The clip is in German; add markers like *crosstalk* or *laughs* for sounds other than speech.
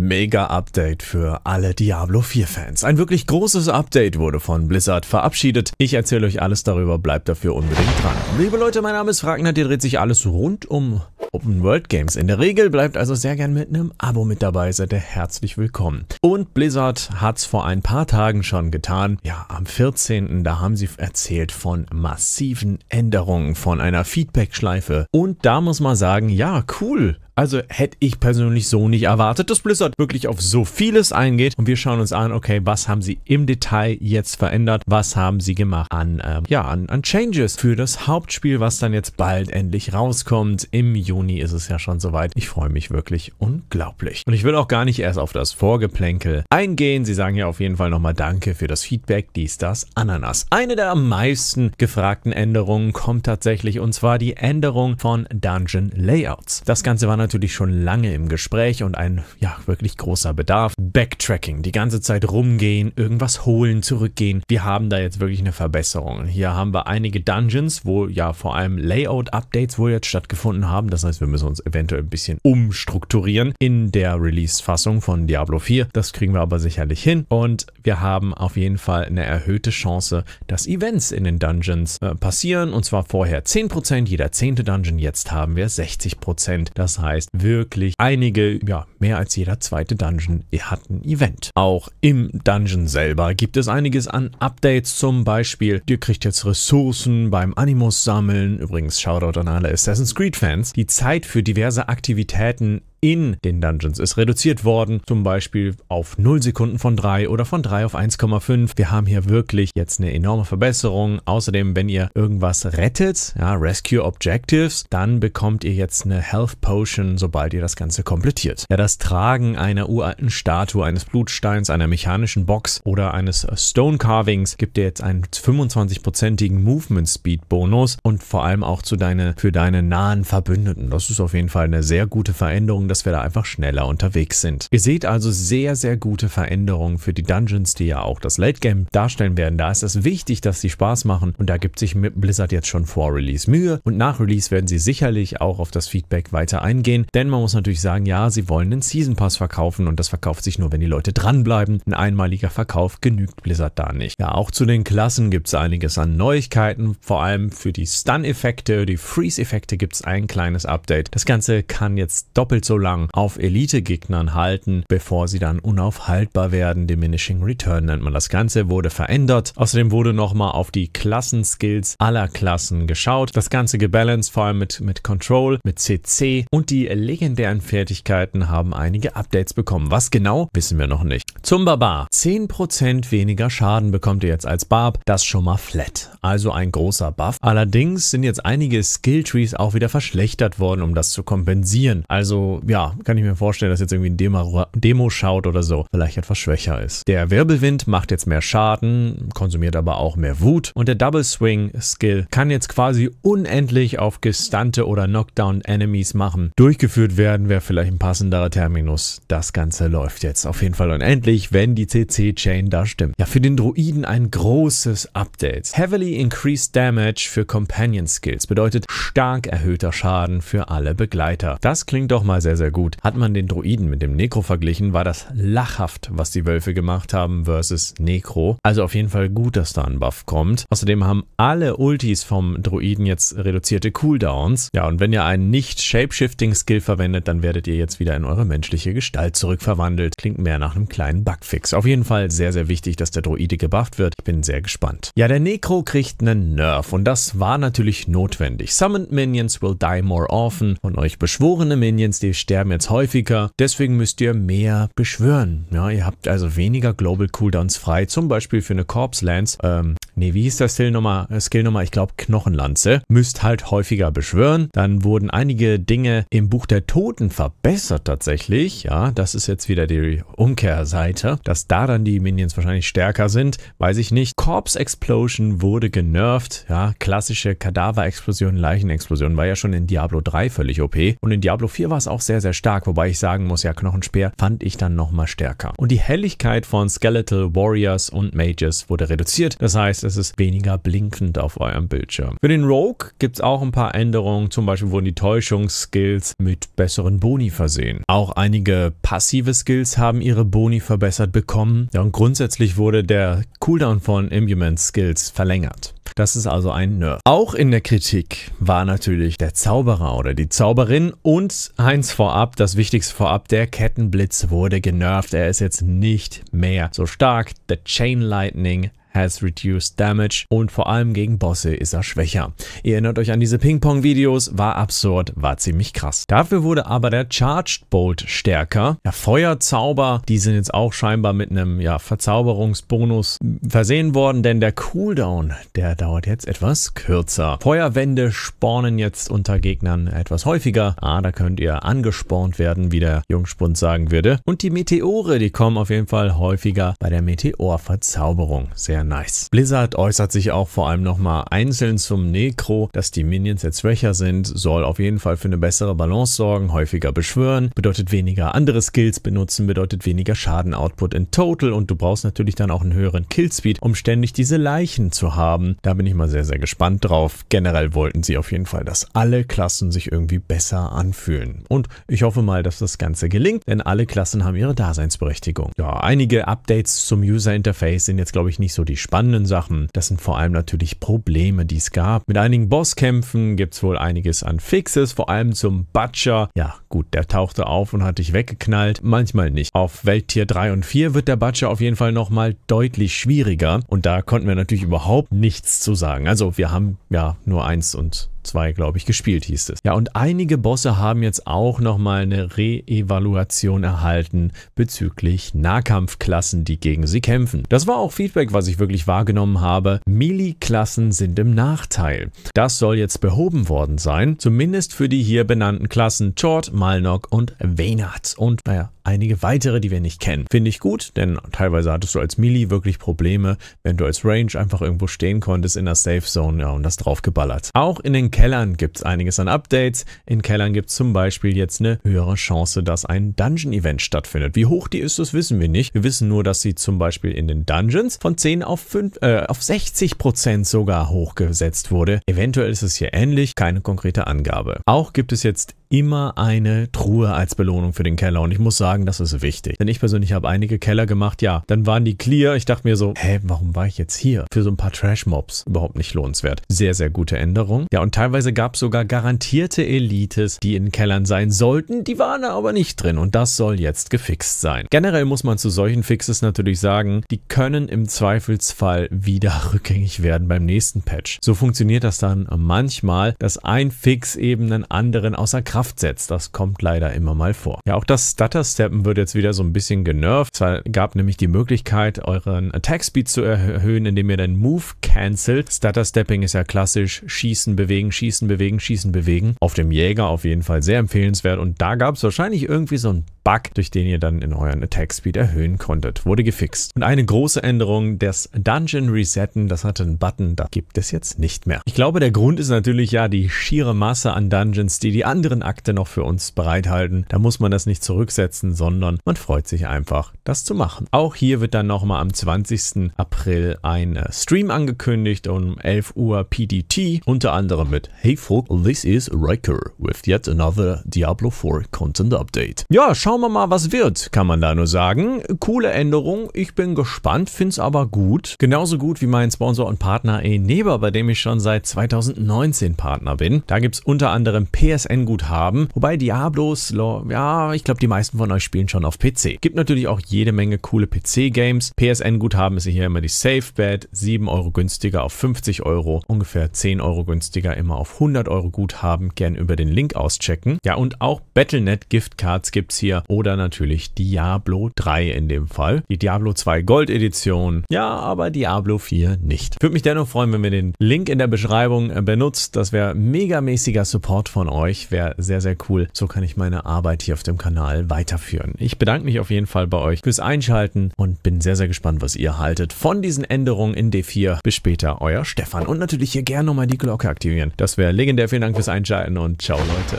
Mega-Update für alle Diablo 4-Fans. Ein wirklich großes Update wurde von Blizzard verabschiedet. Ich erzähle euch alles darüber, bleibt dafür unbedingt dran. Liebe Leute, mein Name ist Fragner, hier dreht sich alles rund um Open World Games. In der Regel bleibt also sehr gern mit einem Abo mit dabei, seid ihr herzlich willkommen. Und Blizzard hat's vor ein paar Tagen schon getan. Ja, am 14. da haben sie erzählt von massiven Änderungen, von einer Feedback-Schleife. Und da muss man sagen, ja, cool. Also hätte ich persönlich so nicht erwartet, dass Blizzard wirklich auf so vieles eingeht. Und wir schauen uns an, okay, was haben sie im Detail jetzt verändert? Was haben sie gemacht an, ähm, ja, an, an Changes für das Hauptspiel, was dann jetzt bald endlich rauskommt. Im Juni ist es ja schon soweit. Ich freue mich wirklich unglaublich. Und ich will auch gar nicht erst auf das Vorgeplänkel eingehen. Sie sagen ja auf jeden Fall nochmal Danke für das Feedback, dies, das, Ananas. Eine der am meisten gefragten Änderungen kommt tatsächlich und zwar die Änderung von Dungeon Layouts. Das Ganze war natürlich natürlich schon lange im Gespräch und ein, ja, wirklich großer Bedarf. Backtracking, die ganze Zeit rumgehen, irgendwas holen, zurückgehen. Wir haben da jetzt wirklich eine Verbesserung. Hier haben wir einige Dungeons, wo ja vor allem Layout-Updates wohl jetzt stattgefunden haben. Das heißt, wir müssen uns eventuell ein bisschen umstrukturieren in der Release-Fassung von Diablo 4. Das kriegen wir aber sicherlich hin. Und wir haben auf jeden Fall eine erhöhte Chance, dass Events in den Dungeons äh, passieren. Und zwar vorher 10%, jeder zehnte Dungeon, jetzt haben wir 60%. Das heißt, heißt wirklich einige, ja, mehr als jeder zweite Dungeon hat ein Event. Auch im Dungeon selber gibt es einiges an Updates, zum Beispiel, ihr kriegt jetzt Ressourcen beim Animus sammeln, übrigens Shoutout an alle Assassin's Creed Fans, die Zeit für diverse Aktivitäten in den Dungeons ist reduziert worden, zum Beispiel auf 0 Sekunden von 3 oder von 3 auf 1,5. Wir haben hier wirklich jetzt eine enorme Verbesserung. Außerdem, wenn ihr irgendwas rettet, ja, Rescue Objectives, dann bekommt ihr jetzt eine Health Potion, sobald ihr das Ganze komplettiert. Ja, das Tragen einer uralten Statue, eines Blutsteins, einer mechanischen Box oder eines Stone Carvings gibt dir jetzt einen 25-prozentigen Movement Speed Bonus und vor allem auch zu deine, für deine nahen Verbündeten. Das ist auf jeden Fall eine sehr gute Veränderung Veränderungen, dass wir da einfach schneller unterwegs sind. Ihr seht also sehr, sehr gute Veränderungen für die Dungeons, die ja auch das Late Game darstellen werden. Da ist es wichtig, dass sie Spaß machen und da gibt sich Blizzard jetzt schon vor Release Mühe und nach Release werden sie sicherlich auch auf das Feedback weiter eingehen, denn man muss natürlich sagen, ja, sie wollen den Season Pass verkaufen und das verkauft sich nur, wenn die Leute dranbleiben. Ein einmaliger Verkauf genügt Blizzard da nicht. Ja, auch zu den Klassen gibt es einiges an Neuigkeiten, vor allem für die Stun-Effekte, die Freeze-Effekte gibt es ein kleines Update. Das Ganze kann jetzt doppelt so lang auf Elite-Gegnern halten, bevor sie dann unaufhaltbar werden. Diminishing Return nennt man das Ganze, wurde verändert. Außerdem wurde nochmal auf die Klassenskills aller Klassen geschaut. Das Ganze gebalanced, vor allem mit, mit Control, mit CC und die legendären Fertigkeiten haben einige Updates bekommen. Was genau, wissen wir noch nicht. Zum Barbar. 10% weniger Schaden bekommt ihr jetzt als Barb. Das schon mal flat. Also ein großer Buff. Allerdings sind jetzt einige Skilltrees auch wieder verschlechtert worden, um das zu kompensieren. Also ja, kann ich mir vorstellen, dass jetzt irgendwie ein Demo, Demo schaut oder so, vielleicht etwas schwächer ist. Der Wirbelwind macht jetzt mehr Schaden, konsumiert aber auch mehr Wut und der Double Swing Skill kann jetzt quasi unendlich auf gestante oder Knockdown Enemies machen. Durchgeführt werden wäre vielleicht ein passenderer Terminus. Das Ganze läuft jetzt auf jeden Fall unendlich, wenn die CC Chain da stimmt. Ja, für den Druiden ein großes Update. Heavily Increased Damage für Companion Skills bedeutet stark erhöhter Schaden für alle Begleiter. Das klingt doch mal sehr sehr gut. Hat man den Droiden mit dem Necro verglichen, war das lachhaft, was die Wölfe gemacht haben versus Necro. Also auf jeden Fall gut, dass da ein Buff kommt. Außerdem haben alle Ultis vom Droiden jetzt reduzierte Cooldowns. Ja, und wenn ihr einen Nicht-Shapeshifting-Skill verwendet, dann werdet ihr jetzt wieder in eure menschliche Gestalt zurückverwandelt. Klingt mehr nach einem kleinen Bugfix. Auf jeden Fall sehr, sehr wichtig, dass der Droide gebufft wird. Ich bin sehr gespannt. Ja, der Necro kriegt einen Nerf und das war natürlich notwendig. Summoned Minions will die more often. und euch beschworene Minions, die sterben jetzt häufiger, deswegen müsst ihr mehr beschwören. Ja, ihr habt also weniger Global Cooldowns frei, zum Beispiel für eine Corpse Lance, ähm, nee, wie hieß das Skill nochmal? Äh, Skill nochmal, ich glaube Knochenlanze, müsst halt häufiger beschwören. Dann wurden einige Dinge im Buch der Toten verbessert tatsächlich. Ja, das ist jetzt wieder die Umkehrseite, dass da dann die Minions wahrscheinlich stärker sind, weiß ich nicht. Corpse Explosion wurde genervt. Ja, klassische Kadaver-Explosion, Leichenexplosion war ja schon in Diablo 3 völlig OP und in Diablo 4 war es auch sehr sehr, sehr stark, wobei ich sagen muss, ja, Knochenspeer fand ich dann nochmal stärker. Und die Helligkeit von Skeletal Warriors und Mages wurde reduziert, das heißt, es ist weniger blinkend auf eurem Bildschirm. Für den Rogue gibt es auch ein paar Änderungen, zum Beispiel wurden die Täuschungsskills mit besseren Boni versehen. Auch einige passive Skills haben ihre Boni verbessert bekommen. Ja, und grundsätzlich wurde der Cooldown von Imbument Skills verlängert. Das ist also ein Nerf. Auch in der Kritik war natürlich der Zauberer oder die Zauberin und eins vorab, das Wichtigste vorab, der Kettenblitz wurde genervt. Er ist jetzt nicht mehr so stark. The Chain Lightning has reduced damage und vor allem gegen Bosse ist er schwächer. Ihr erinnert euch an diese Ping-Pong-Videos, war absurd, war ziemlich krass. Dafür wurde aber der Charged Bolt stärker. Ja, Feuerzauber, die sind jetzt auch scheinbar mit einem ja, Verzauberungsbonus versehen worden, denn der Cooldown, der dauert jetzt etwas kürzer. Feuerwände spawnen jetzt unter Gegnern etwas häufiger. Ah, da könnt ihr angespornt werden, wie der Jungspund sagen würde. Und die Meteore, die kommen auf jeden Fall häufiger bei der Meteorverzauberung. Sehr nice. Blizzard äußert sich auch vor allem nochmal einzeln zum Necro, dass die Minions jetzt schwächer sind, soll auf jeden Fall für eine bessere Balance sorgen, häufiger beschwören, bedeutet weniger andere Skills benutzen, bedeutet weniger Schaden-Output in Total und du brauchst natürlich dann auch einen höheren Killspeed, um ständig diese Leichen zu haben. Da bin ich mal sehr, sehr gespannt drauf. Generell wollten sie auf jeden Fall, dass alle Klassen sich irgendwie besser anfühlen. Und ich hoffe mal, dass das Ganze gelingt, denn alle Klassen haben ihre Daseinsberechtigung. Ja, einige Updates zum User Interface sind jetzt, glaube ich, nicht so die spannenden Sachen, das sind vor allem natürlich Probleme, die es gab. Mit einigen Bosskämpfen gibt es wohl einiges an Fixes, vor allem zum Butcher. Ja, Gut, der tauchte auf und hat dich weggeknallt, manchmal nicht. Auf Welttier 3 und 4 wird der Butcher auf jeden Fall nochmal deutlich schwieriger und da konnten wir natürlich überhaupt nichts zu sagen. Also wir haben ja nur eins und zwei, glaube ich, gespielt, hieß es. Ja, und einige Bosse haben jetzt auch nochmal eine Re-Evaluation erhalten bezüglich Nahkampfklassen, die gegen sie kämpfen. Das war auch Feedback, was ich wirklich wahrgenommen habe. Melee-Klassen sind im Nachteil. Das soll jetzt behoben worden sein, zumindest für die hier benannten Klassen Chort, Malnok und Weihnachts. Und naja, einige weitere, die wir nicht kennen. Finde ich gut, denn teilweise hattest du als Melee wirklich Probleme, wenn du als Range einfach irgendwo stehen konntest in der Safe Zone ja, und das draufgeballert. Auch in den Kellern gibt es einiges an Updates. In Kellern gibt es zum Beispiel jetzt eine höhere Chance, dass ein Dungeon-Event stattfindet. Wie hoch die ist, das wissen wir nicht. Wir wissen nur, dass sie zum Beispiel in den Dungeons von 10 auf, 5, äh, auf 60 Prozent sogar hochgesetzt wurde. Eventuell ist es hier ähnlich, keine konkrete Angabe. Auch gibt es jetzt immer eine Truhe als Belohnung für den Keller und ich muss sagen, sagen, das ist wichtig. Denn ich persönlich habe einige Keller gemacht, ja, dann waren die clear. Ich dachte mir so, hä, warum war ich jetzt hier? Für so ein paar Trash-Mobs überhaupt nicht lohnenswert. Sehr, sehr gute Änderung. Ja, und teilweise gab es sogar garantierte Elites, die in Kellern sein sollten. Die waren da aber nicht drin und das soll jetzt gefixt sein. Generell muss man zu solchen Fixes natürlich sagen, die können im Zweifelsfall wieder *laughs* rückgängig werden beim nächsten Patch. So funktioniert das dann manchmal, dass ein Fix eben einen anderen außer Kraft setzt. Das kommt leider immer mal vor. Ja, auch das Stutter-Step Setupen wird jetzt wieder so ein bisschen genervt. Es gab nämlich die Möglichkeit, euren Attack Speed zu erhöhen, indem ihr den Move cancelt. Stutter Stepping ist ja klassisch Schießen, bewegen, schießen, bewegen, schießen, bewegen. Auf dem Jäger auf jeden Fall sehr empfehlenswert und da gab es wahrscheinlich irgendwie so ein Bug, durch den ihr dann in euren Attack Speed erhöhen konntet. Wurde gefixt. Und eine große Änderung, das Dungeon Resetten, das hatte einen Button, da gibt es jetzt nicht mehr. Ich glaube, der Grund ist natürlich ja die schiere Masse an Dungeons, die die anderen Akte noch für uns bereithalten. Da muss man das nicht zurücksetzen, sondern man freut sich einfach, das zu machen. Auch hier wird dann nochmal am 20. April ein äh, Stream angekündigt um 11 Uhr PDT, unter anderem mit Hey Folk, this is Riker with yet another Diablo 4 Content Update. Ja, schauen Schauen wir mal, was wird, kann man da nur sagen. Coole Änderung, ich bin gespannt, find's aber gut. Genauso gut wie mein Sponsor und Partner Eneba, bei dem ich schon seit 2019 Partner bin. Da gibt's unter anderem PSN-Guthaben, wobei Diablos, ja, ich glaube, die meisten von euch spielen schon auf PC. Gibt natürlich auch jede Menge coole PC-Games. PSN-Guthaben ist hier immer die Safe Bet, 7 Euro günstiger auf 50 Euro, ungefähr 10 Euro günstiger immer auf 100 Euro Guthaben. Gern über den Link auschecken. Ja, und auch Battlenet Giftcards gibt's hier oder natürlich Diablo 3 in dem Fall. Die Diablo 2 Gold Edition, ja, aber Diablo 4 nicht. Würde mich dennoch freuen, wenn wir den Link in der Beschreibung äh, benutzt. Das wäre megamäßiger Support von euch. Wäre sehr, sehr cool. So kann ich meine Arbeit hier auf dem Kanal weiterführen. Ich bedanke mich auf jeden Fall bei euch fürs Einschalten und bin sehr, sehr gespannt, was ihr haltet von diesen Änderungen in D4. Bis später, euer Stefan. Und natürlich hier gerne nochmal die Glocke aktivieren. Das wäre legendär. Vielen Dank fürs Einschalten und ciao, Leute.